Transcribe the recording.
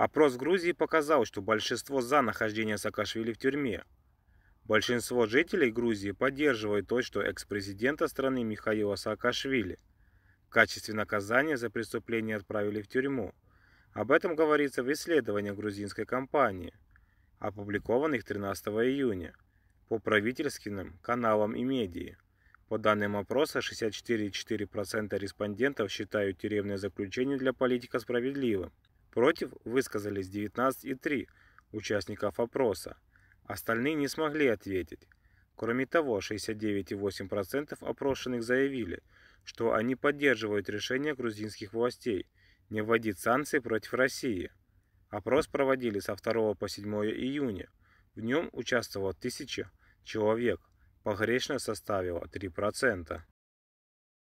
Опрос в Грузии показал, что большинство за нахождение Саакашвили в тюрьме. Большинство жителей Грузии поддерживают то, что экс-президента страны Михаила Саакашвили в качестве наказания за преступление отправили в тюрьму. Об этом говорится в исследовании грузинской компании, опубликованных 13 июня по правительственным каналам и медиа. По данным опроса, 64,4% респондентов считают тюремное заключение для политика справедливым. Против высказались 19,3 участников опроса. Остальные не смогли ответить. Кроме того, 69,8% опрошенных заявили, что они поддерживают решение грузинских властей не вводить санкции против России. Опрос проводили со 2 по 7 июня. В нем участвовало тысяча человек. Погрешность составила 3%.